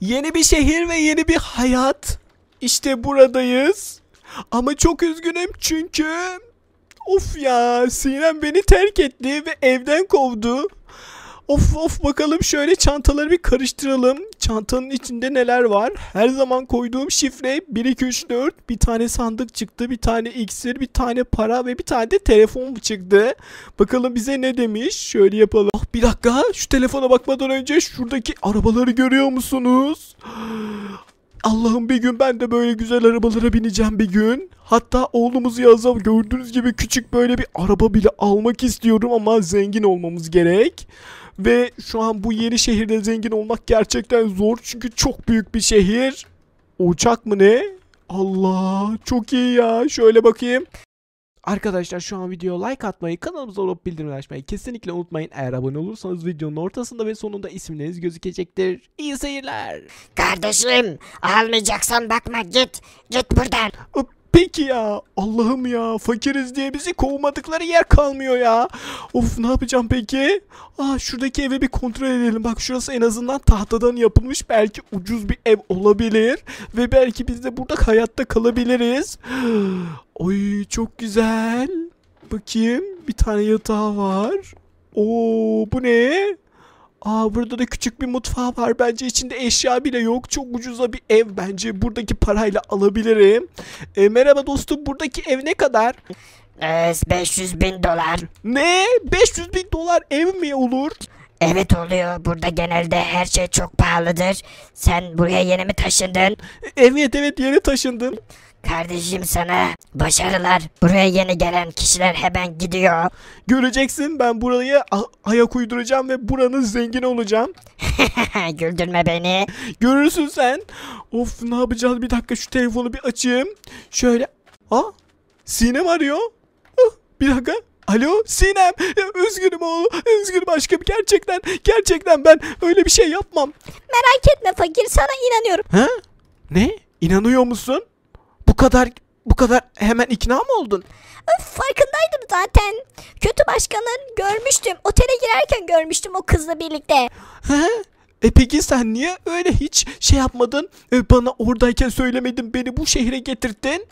Yeni bir şehir ve yeni bir hayat. İşte buradayız. Ama çok üzgünüm çünkü... Of ya Sinem beni terk etti ve evden kovdu. Of of bakalım şöyle çantaları bir karıştıralım. Çantanın içinde neler var? Her zaman koyduğum şifre 1 2 3 4. Bir tane sandık çıktı, bir tane iksir, bir tane para ve bir tane de telefon çıktı. Bakalım bize ne demiş? Şöyle yapalım. Ah, bir dakika şu telefona bakmadan önce şuradaki arabaları görüyor musunuz? Allah'ım bir gün ben de böyle güzel arabalara bineceğim bir gün. Hatta oğlumuzu yazda gördüğünüz gibi küçük böyle bir araba bile almak istiyorum ama zengin olmamız gerek. Ve şu an bu yeni şehirde zengin olmak gerçekten zor. Çünkü çok büyük bir şehir. Uçak mı ne? Allah çok iyi ya. Şöyle bakayım. Arkadaşlar şu an videoya like atmayı, kanalımıza abone olup bildirim açmayı kesinlikle unutmayın. Eğer abone olursanız videonun ortasında ve sonunda isimleriniz gözükecektir. İyi seyirler. Kardeşim almayacaksan bakma git. Git buradan. Öp, Peki ya Allah'ım ya fakiriz diye bizi kovmadıkları yer kalmıyor ya. Of ne yapacağım peki? Aa ah, şuradaki eve bir kontrol edelim. Bak şurası en azından tahtadan yapılmış belki ucuz bir ev olabilir. Ve belki biz de burada hayatta kalabiliriz. Oy çok güzel. Bakayım bir tane yatağı var. Oo bu ne? Aa burada da küçük bir mutfağı var. Bence içinde eşya bile yok. Çok ucuza bir ev bence. Buradaki parayla alabilirim. E, merhaba dostum buradaki ev ne kadar? Ee, 500 bin dolar. Ne? 500 bin dolar ev mi olur? Evet oluyor. Burada genelde her şey çok pahalıdır. Sen buraya yeni mi taşındın? E, evet evet yeni taşındım. Kardeşim sana başarılar. Buraya yeni gelen kişiler hemen gidiyor. Göreceksin ben buraya ayak uyduracağım ve buranın zengin olacağım. Güldürme beni. Görürsün sen. Of ne yapacağız bir dakika şu telefonu bir açayım. Şöyle. Aa Sinem arıyor. Oh, bir dakika. Alo Sinem e, üzgünüm oğlum üzgünüm aşkım gerçekten gerçekten ben öyle bir şey yapmam. Merak etme fakir sana inanıyorum. Ha? Ne? İnanıyor musun? Bu kadar bu kadar hemen ikna mı oldun? Öf, farkındaydım zaten. Kötü başkanı görmüştüm. Otele girerken görmüştüm o kızla birlikte. He? E peki sen niye öyle hiç şey yapmadın? E bana oradayken söylemedin beni bu şehre getirdin.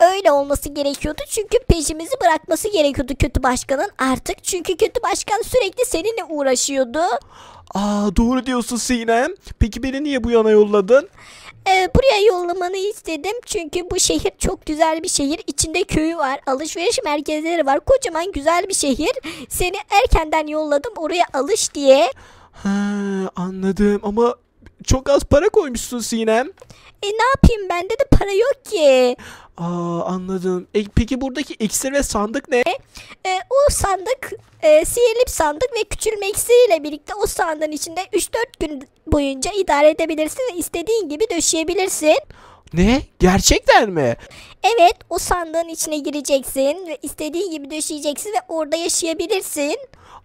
Öyle olması gerekiyordu çünkü peşimizi bırakması gerekiyordu kötü başkanın artık. Çünkü kötü başkan sürekli seninle uğraşıyordu. Aa doğru diyorsun Sinem. Peki beni niye bu yana yolladın? e, buraya yollamanı istedim. Çünkü bu şehir çok güzel bir şehir. İçinde köyü var, alışveriş merkezleri var. Kocaman güzel bir şehir. Seni erkenden yolladım oraya alış diye. He, anladım ama çok az para koymuşsun Sinem. E ne yapayım bende de para yok ki. Aa anladım. E, peki buradaki iksir ve sandık ne? E, e o sandık e, sihirli sandık ve küçülme ile birlikte o sandığın içinde 3-4 gün boyunca idare edebilirsin ve istediğin gibi döşeyebilirsin. Ne? Gerçekten mi? Evet o sandığın içine gireceksin ve istediğin gibi döşeyeceksin ve orada yaşayabilirsin.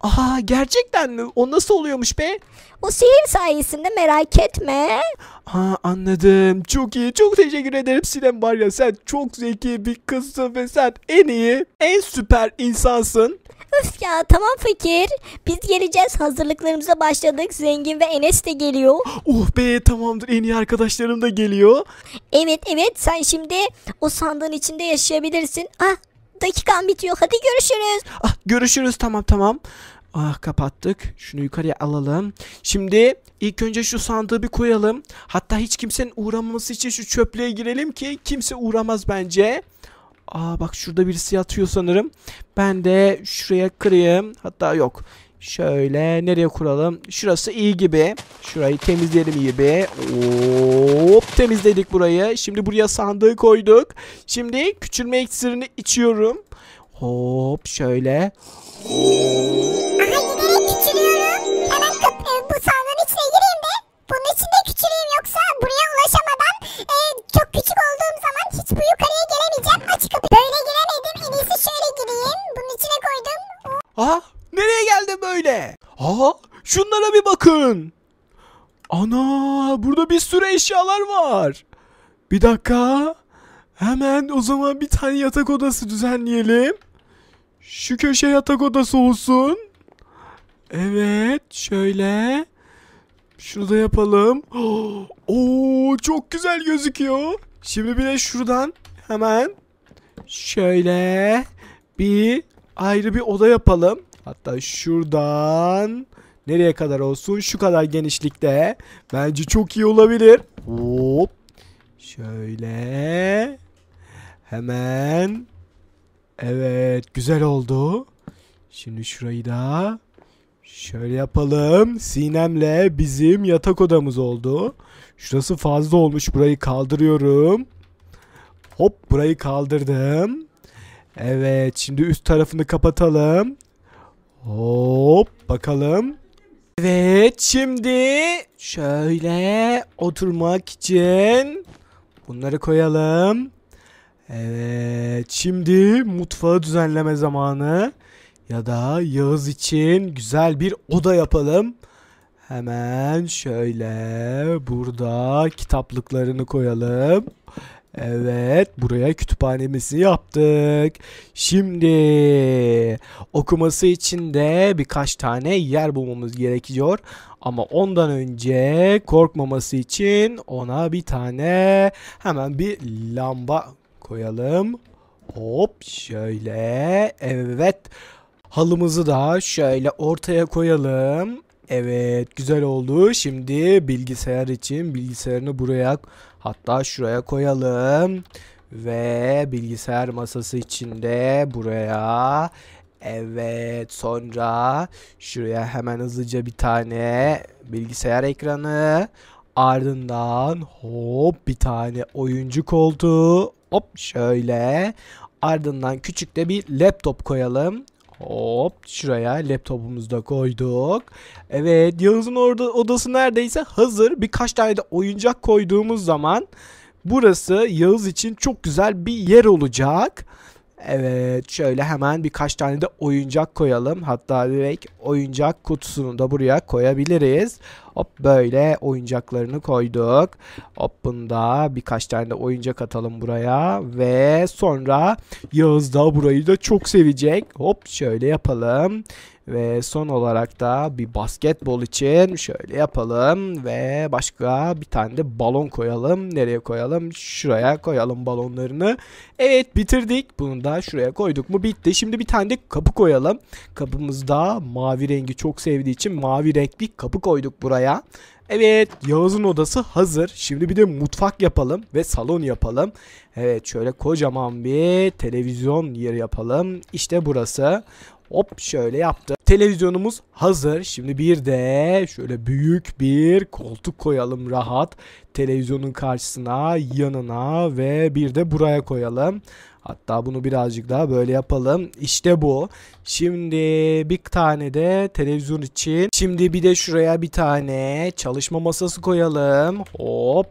Aa gerçekten mi? O nasıl oluyormuş be? O sihir sayesinde merak etme. Ha anladım. Çok iyi. Çok teşekkür ederim Sinem var ya sen çok zeki bir kızsın ve sen en iyi, en süper insansın. Öf ya tamam fakir. Biz geleceğiz hazırlıklarımıza başladık. Zengin ve Enes de geliyor. Oh be tamamdır en iyi arkadaşlarım da geliyor. Evet evet sen şimdi o sandığın içinde yaşayabilirsin. Ah dakikan bitiyor hadi görüşürüz. Ah görüşürüz tamam tamam. Ah kapattık. Şunu yukarıya alalım. Şimdi ilk önce şu sandığı bir koyalım. Hatta hiç kimsenin uğramaması için şu çöplüğe girelim ki kimse uğramaz bence. Aa bak şurada birisi yatıyor sanırım. Ben de şuraya kırayım. Hatta yok. Şöyle nereye kuralım? Şurası iyi gibi. Şurayı temizleyelim iyi be. Hop temizledik burayı. Şimdi buraya sandığı koyduk. Şimdi küçülme iksirini içiyorum. Hop şöyle. Hop. bu yukarıya gelemeyeceğim. Aç kapıyı. Böyle giremedim. En iyisi şöyle gireyim. Bunun içine koydum. Aha nereye geldi böyle? Aha şunlara bir bakın. Ana burada bir sürü eşyalar var. Bir dakika. Hemen o zaman bir tane yatak odası düzenleyelim. Şu köşe yatak odası olsun. Evet şöyle. Şunu da yapalım. Oo çok güzel gözüküyor. Şimdi bir de şuradan hemen şöyle bir ayrı bir oda yapalım. Hatta şuradan nereye kadar olsun? Şu kadar genişlikte. Bence çok iyi olabilir. Hop. Şöyle. Hemen. Evet güzel oldu. Şimdi şurayı da Şöyle yapalım. Sinem'le bizim yatak odamız oldu. Şurası fazla olmuş. Burayı kaldırıyorum. Hop burayı kaldırdım. Evet şimdi üst tarafını kapatalım. Hop bakalım. Evet şimdi şöyle oturmak için bunları koyalım. Evet şimdi mutfağı düzenleme zamanı ya da Yağız için güzel bir oda yapalım. Hemen şöyle burada kitaplıklarını koyalım. Evet buraya kütüphanemizi yaptık. Şimdi okuması için de birkaç tane yer bulmamız gerekiyor. Ama ondan önce korkmaması için ona bir tane hemen bir lamba koyalım. Hop şöyle evet. Evet. Halımızı da şöyle ortaya koyalım. Evet güzel oldu. Şimdi bilgisayar için bilgisayarını buraya hatta şuraya koyalım. Ve bilgisayar masası içinde buraya. Evet sonra şuraya hemen hızlıca bir tane bilgisayar ekranı. Ardından hop bir tane oyuncu koltuğu. Hop şöyle. Ardından küçük de bir laptop koyalım Hop şuraya laptopumuzu da koyduk. Evet Yağız'ın orada odası neredeyse hazır. Birkaç tane de oyuncak koyduğumuz zaman burası Yağız için çok güzel bir yer olacak. Evet şöyle hemen birkaç tane de oyuncak koyalım. Hatta direkt oyuncak kutusunu da buraya koyabiliriz. Hop böyle oyuncaklarını koyduk. Hop bunda birkaç tane de oyuncak atalım buraya. Ve sonra Yağız da burayı da çok sevecek. Hop şöyle yapalım. Ve son olarak da bir basketbol için şöyle yapalım ve başka bir tane de balon koyalım. Nereye koyalım? Şuraya koyalım balonlarını. Evet bitirdik. Bunu da şuraya koyduk mu bitti. Şimdi bir tane de kapı koyalım. Kapımızda mavi rengi çok sevdiği için mavi renkli kapı koyduk buraya. Evet Yağız'ın odası hazır. Şimdi bir de mutfak yapalım ve salon yapalım. Evet şöyle kocaman bir televizyon yeri yapalım. İşte burası. Hop şöyle yaptı. Televizyonumuz hazır. Şimdi bir de şöyle büyük bir koltuk koyalım rahat. Televizyonun karşısına, yanına ve bir de buraya koyalım. Hatta bunu birazcık daha böyle yapalım. İşte bu. Şimdi bir tane de televizyon için. Şimdi bir de şuraya bir tane çalışma masası koyalım. Hop.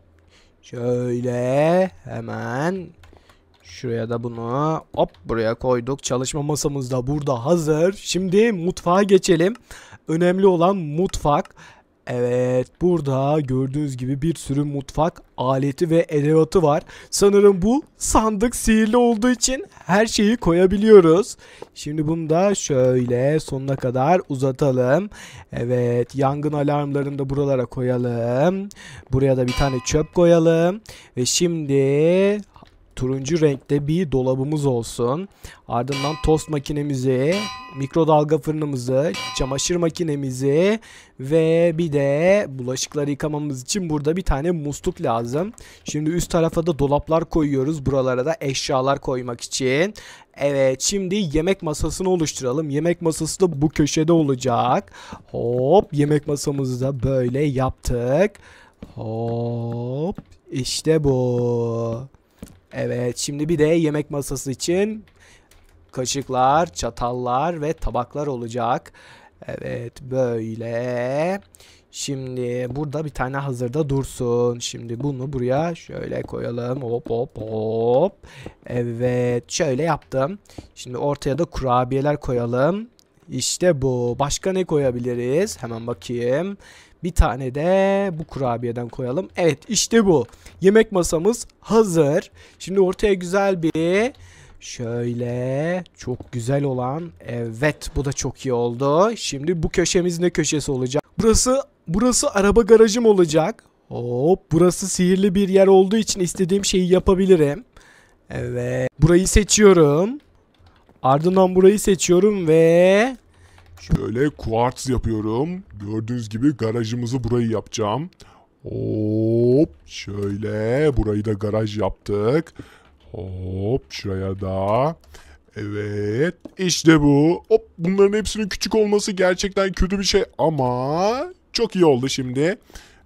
Şöyle hemen Şuraya da bunu hop buraya koyduk. Çalışma masamız da burada hazır. Şimdi mutfağa geçelim. Önemli olan mutfak. Evet burada gördüğünüz gibi bir sürü mutfak aleti ve edevatı var. Sanırım bu sandık sihirli olduğu için her şeyi koyabiliyoruz. Şimdi bunu da şöyle sonuna kadar uzatalım. Evet yangın alarmlarını da buralara koyalım. Buraya da bir tane çöp koyalım. Ve şimdi turuncu renkte bir dolabımız olsun. Ardından tost makinemizi, mikrodalga fırınımızı, çamaşır makinemizi ve bir de bulaşıkları yıkamamız için burada bir tane musluk lazım. Şimdi üst tarafa da dolaplar koyuyoruz. Buralara da eşyalar koymak için. Evet şimdi yemek masasını oluşturalım. Yemek masası da bu köşede olacak. Hop yemek masamızı da böyle yaptık. Hop işte bu. Evet şimdi bir de yemek masası için kaşıklar, çatallar ve tabaklar olacak. Evet böyle. Şimdi burada bir tane hazırda dursun. Şimdi bunu buraya şöyle koyalım. Hop hop hop. Evet şöyle yaptım. Şimdi ortaya da kurabiyeler koyalım. İşte bu. Başka ne koyabiliriz? Hemen bakayım. Bir tane de bu kurabiyeden koyalım. Evet işte bu. Yemek masamız hazır. Şimdi ortaya güzel bir şöyle çok güzel olan evet bu da çok iyi oldu. Şimdi bu köşemiz ne köşesi olacak? Burası burası araba garajım olacak. Hop burası sihirli bir yer olduğu için istediğim şeyi yapabilirim. Evet burayı seçiyorum. Ardından burayı seçiyorum ve Şöyle kuartz yapıyorum. Gördüğünüz gibi garajımızı burayı yapacağım. Hop şöyle burayı da garaj yaptık. Hop şuraya da. Evet işte bu. Hop bunların hepsinin küçük olması gerçekten kötü bir şey ama çok iyi oldu şimdi.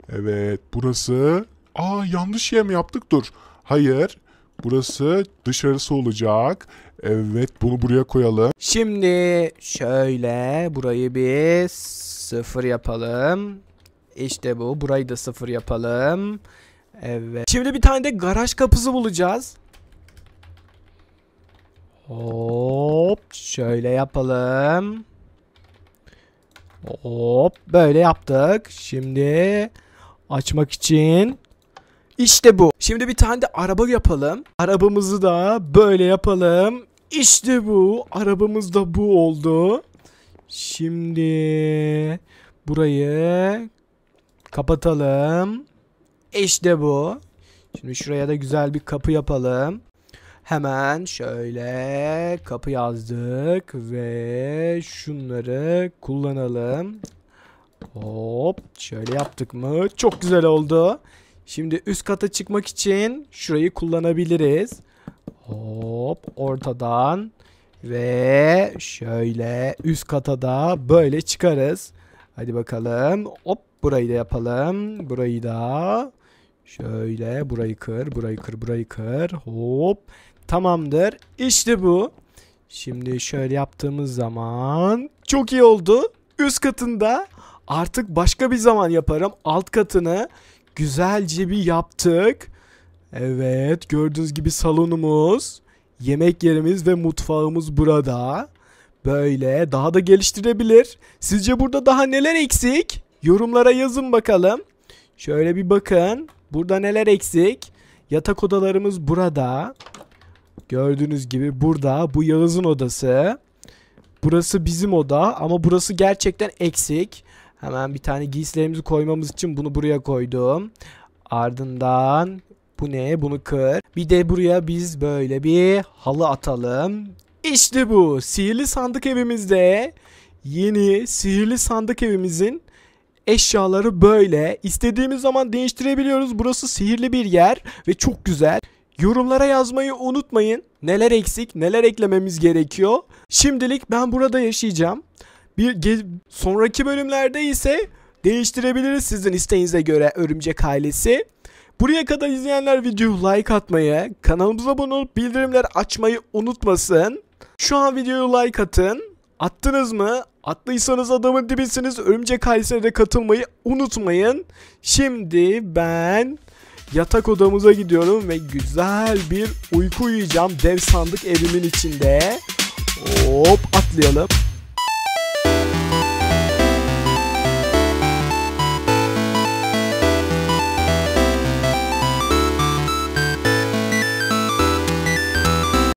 Evet burası. Aa yanlış yer mi yaptık dur. Hayır burası dışarısı olacak. Evet bunu buraya koyalım. Şimdi şöyle burayı bir sıfır yapalım. İşte bu. Burayı da sıfır yapalım. Evet. Şimdi bir tane de garaj kapısı bulacağız. Hop. Şöyle yapalım. Hop. Böyle yaptık. Şimdi açmak için işte bu. Şimdi bir tane de araba yapalım. Arabamızı da böyle yapalım. İşte bu. Arabamız da bu oldu. Şimdi burayı kapatalım. İşte bu. Şimdi şuraya da güzel bir kapı yapalım. Hemen şöyle kapı yazdık ve şunları kullanalım. Hop şöyle yaptık mı? Çok güzel oldu. Şimdi üst kata çıkmak için şurayı kullanabiliriz. Hop ortadan ve şöyle üst kata da böyle çıkarız. Hadi bakalım. Hop burayı da yapalım. Burayı da şöyle burayı kır, burayı kır, burayı kır. Hop. Tamamdır. İşte bu. Şimdi şöyle yaptığımız zaman çok iyi oldu. Üst katında artık başka bir zaman yaparım. Alt katını güzelce bir yaptık. Evet gördüğünüz gibi salonumuz, yemek yerimiz ve mutfağımız burada. Böyle daha da geliştirebilir. Sizce burada daha neler eksik? Yorumlara yazın bakalım. Şöyle bir bakın. Burada neler eksik? Yatak odalarımız burada. Gördüğünüz gibi burada. Bu Yağız'ın odası. Burası bizim oda ama burası gerçekten eksik. Hemen bir tane giysilerimizi koymamız için bunu buraya koydum. Ardından bu ne? Bunu kır. Bir de buraya biz böyle bir halı atalım. İşte bu. Sihirli sandık evimizde yeni sihirli sandık evimizin eşyaları böyle. İstediğimiz zaman değiştirebiliyoruz. Burası sihirli bir yer ve çok güzel. Yorumlara yazmayı unutmayın. Neler eksik, neler eklememiz gerekiyor. Şimdilik ben burada yaşayacağım. Bir sonraki bölümlerde ise değiştirebiliriz sizin isteğinize göre örümcek ailesi. Buraya kadar izleyenler videoyu like atmayı, kanalımıza abone olup bildirimler açmayı unutmasın. Şu an videoyu like atın. Attınız mı? Attıysanız adamın dibisiniz. Örümcek Kayseri'de katılmayı unutmayın. Şimdi ben yatak odamıza gidiyorum ve güzel bir uyku uyuyacağım. Dev sandık evimin içinde. Hop atlayalım.